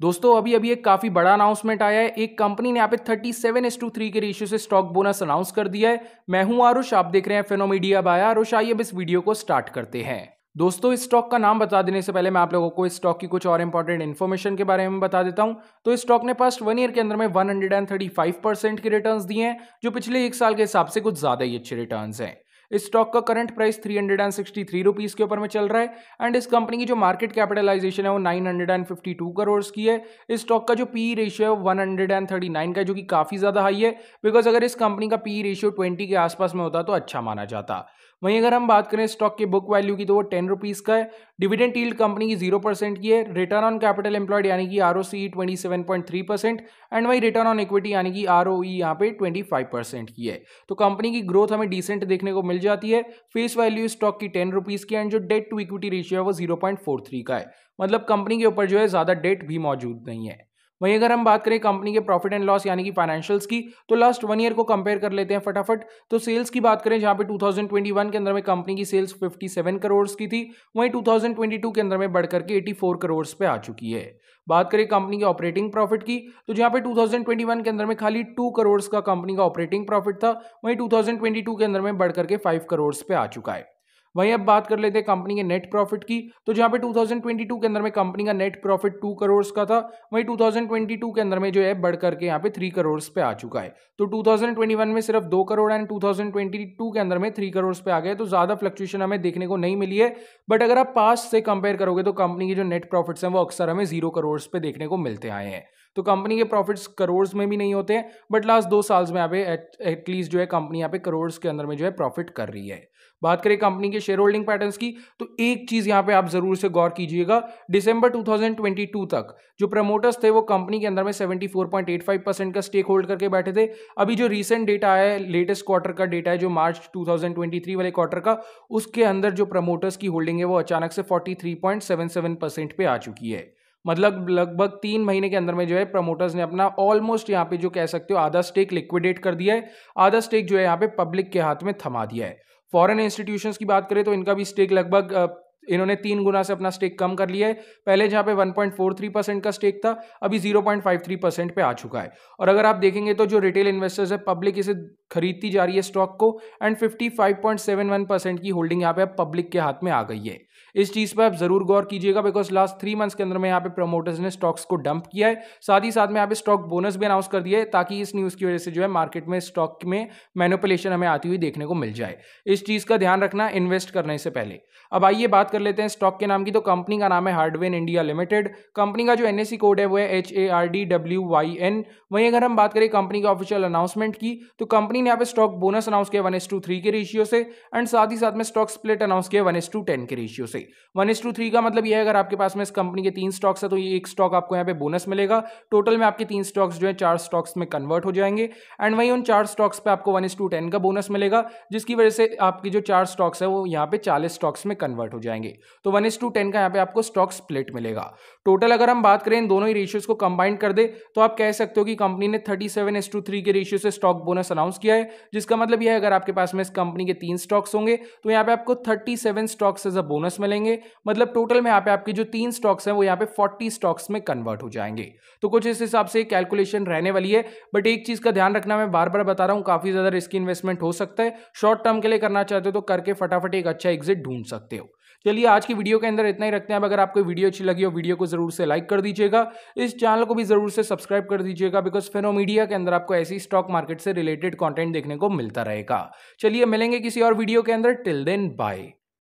दोस्तों अभी अभी एक काफ़ी बड़ा अनाउंसमेंट आया है एक कंपनी ने यहाँ पे सेवन एस टू थ्री के रेशियो से स्टॉक बोनस अनाउंस कर दिया है मैं हूं आरुष आप देख रहे हैं फेनोमीडिया बाय आरुष आइए अब इस वीडियो को स्टार्ट करते हैं दोस्तों इस स्टॉक का नाम बता देने से पहले मैं आप लोगों को इस स्टॉक की कुछ और इंपॉर्टेंट इन्फॉर्मेशन के बारे में बता देता हूं तो इस स्टॉक ने पास्ट वन ईयर के अंदर में 135 परसेंट के रिटर्न्स दिए हैं जो पिछले एक साल के हिसाब से कुछ ज़्यादा ही अच्छे रिटर्न्स हैं इस स्टॉक का current price three hundred and sixty three rupees के ऊपर में चल रहा है एंड इस कंपनी की जो मार्केट कैपिटलाइजेशन है वो nine hundred and fifty two crore की है इस स्टॉक का जो पी रेशियो है one hundred and thirty nine का जो कि काफ़ी ज़्यादा हाई है बिकॉज अगर इस कंपनी का पी रेशियो ट्वेंटी के आसपास में होता तो अच्छा माना जाता वहीं अगर हम बात करें स्टॉक के बुक वैल्यू की तो वो टेन रुपीज़ का है डिविडेंड ईल्ड कंपनी की जीरो परसेंट की है रिटर्न ऑन कैपिटल एम्प्लॉयड यानी कि R O C twenty seven point three percent and वहीं रिटर्न ऑन इक्विटी यानी कि आर ओ ई यहाँ पे ट्वेंटी फाइव परसेंट की है तो कंपनी की ग्रोथ हमें डिसेंट देखने को मिल जाती है फेस वैल्यू स्टॉक की टेन रुपीज़ की एंड जो डेट टू इक्विटी रेशियो है वो जीरो पॉइंट फोर थ्री का है मतलब कंपनी के ऊपर जो है ज़्यादा डेट भी मौजूद नहीं है वहीं अगर हम बात करें कंपनी के प्रॉफिट एंड लॉस यानी कि फाइनेंशियल्स की तो लास्ट वन ईयर को कंपेयर कर लेते हैं फटाफट तो सेल्स की बात करें जहां पे 2021 के अंदर में कंपनी की सेल्स 57 करोड़ की थी वहीं 2022 के अंदर में बढ़कर के 84 करोड़ पे आ चुकी है बात करें कंपनी के ऑपरेटिंग प्रॉफिट की तो जहां पे 2021 के अंदर में खाली टू करोड़ का कंपनी का ऑपरेटिंग प्रॉफिट था वहीं 2022 के अंदर में बढ़कर के फाइव करोड़ पे आ चुका है वहीं अब बात कर लेते हैं कंपनी के नेट प्रॉफिट की तो जहाँ पे 2022 के अंदर में कंपनी का नेट प्रॉफिट टू करोड़ का था वहीं 2022 के अंदर में जो है बढ़ करके यहाँ पे थ्री करोड़ पे आ चुका है तो 2021 में सिर्फ दो करोड़ एंड 2022 के अंदर में थ्री करोड़ पे आ गए तो ज़्यादा फ्लक्चुएशन हमें देखने को नहीं मिली है बट अगर आप पास से कंपेयर करोगे तो कंपनी के जो नेट प्रॉफिट्स हैं वो अक्सर हमें जीरो करोड़ पे देखने को मिलते आए हैं तो कंपनी के प्रॉफिट्स करोड़ में भी नहीं होते हैं बट लास्ट दो साल में यहाँ पे एटलीस्ट जो है कंपनी यहाँ पे करोड़ के अंदर में जो है प्रॉफिट कर रही है बात करें कंपनी के शेयर होल्डिंग पैटर्न की तो एक चीज़ यहाँ पे आप ज़रूर से गौर कीजिएगा दिसंबर 2022 तक जो प्रमोटर्स थे वो कंपनी के अंदर में 74.85 परसेंट का स्टेक होल्ड करके बैठे थे अभी जो रीसेंट डेटा है लेटेस्ट क्वार्टर का डेटा है जो मार्च 2023 वाले क्वार्टर का उसके अंदर जो प्रमोटर्स की होल्डिंग है वो अचानक से सेवन परसेंट पे आ चुकी है मतलब लगभग तीन महीने के अंदर में जो है प्रमोटर्स ने अपना ऑलमोस्ट यहाँ पे जो कह सकते हो आधा स्टेक लिक्विडेट कर दिया है आधा स्टेक जो है यहाँ पे पब्लिक के हाथ में थमा दिया है फॉरेन इंस्टीट्यूशंस की बात करें तो इनका भी स्टेक लगभग इन्होंने तीन गुना से अपना स्टेक कम कर लिया है पहले जहाँ पे 1.43 परसेंट का स्टेक था अभी 0.53 परसेंट पे आ चुका है और अगर आप देखेंगे तो जो रिटेल इन्वेस्टर्स है पब्लिक इसे खरीदती जा रही है स्टॉक को एंड 55.71 परसेंट की होल्डिंग यहाँ पे अब पब्लिक के हाथ में आ गई है इस चीज़ पर आप जरूर गौर कीजिएगा बिकॉज लास्ट थ्री मंथ्स के अंदर में यहाँ पे प्रमोटर्स ने स्टॉक्स को डंप किया है साथ ही साथ में यहाँ पे स्टॉक बोनस भी अनाउंस कर दिया है ताकि इस न्यूज़ की वजह से जो है मार्केट में स्टॉक में मैनुपुलेशन हमें आती हुई देखने को मिल जाए इस चीज़ का ध्यान रखना इन्वेस्ट करने से पहले अब आइए बात कर लेते हैं स्टॉक के नाम की तो कंपनी का नाम है हार्डवेन इंडिया लिमिटेड कंपनी का जो एन कोड है वो है H A R D W Y N वहीं अगर हम बात करें कंपनी के ऑफिशियल अनाउंसमेंट की तो कंपनी कंपनी ने यहाँ पे स्टॉक बोनस अनाउंस किया वन एस टू थ्री के रेशियो से एंड साथ ही साथ में स्टॉक स्प्लिट अनाउंस किया वन एस टू टेन के रेशियो से वन एस टू थ्री का मतलब यह है अगर आपके पास में इस कंपनी के तीन स्टॉक्स है तो ये एक स्टॉक आपको यहाँ पे बोनस मिलेगा टोटल में आपके तीन स्टॉक्स जो है चार स्टॉक्स में कन्वर्ट हो जाएंगे एंड वहीं उन चार स्टॉक्स पर आपको वन एस टू टेन का बोनस मिलेगा जिसकी वजह से आपके जो चार स्टॉक्स है वो यहाँ पे चालीस स्टॉक्स में कन्वर्ट हो जाएंगे तो वन एस टू टेन का यहाँ पे आपको स्टॉक स्प्लिट मिलेगा टोटल अगर हम बात करें इन दोनों ही रेशियोज को कंबाइन कर दे तो आप कह सकते हो कि कंपनी ने thirty seven is to three के रेशियो से स्टॉक बोनस अनाउंस किया है जिसका मतलब यह है अगर आपके पास में इस कंपनी के तीन स्टॉक्स होंगे तो यहाँ पे आपको thirty seven stocks as a bonus मिलेंगे मतलब टोटल में यहाँ पे आपके जो तीन स्टॉक्स हैं वो यहाँ पे फोर्टी स्टॉक्स में कन्वर्ट हो जाएंगे तो कुछ इस हिसाब से कैलकुलेशन रहने वाली है बट एक चीज़ का ध्यान रखना मैं बार बार बता रहा हूँ काफ़ी ज़्यादा रिस्की इन्वेस्टमेंट हो सकता है शॉर्ट टर्म के लिए करना चाहते हो तो करके फटाफट एक अच्छा एग्जिट ढूंढ सकते हो चलिए आज की वीडियो के अंदर इतना ही रखते हैं अगर आपको वीडियो अच्छी लगी हो वीडियो को जरूर से लाइक कर दीजिएगा इस चैनल को भी जरूर से सब्सक्राइब कर दीजिएगा बिकॉज फेनोमीडिया के अंदर आपको ऐसी स्टॉक मार्केट से रिलेटेड कॉन्टेंट देखने को मिलता रहेगा चलिए मिलेंगे किसी और वीडियो के अंदर टिल देन बाय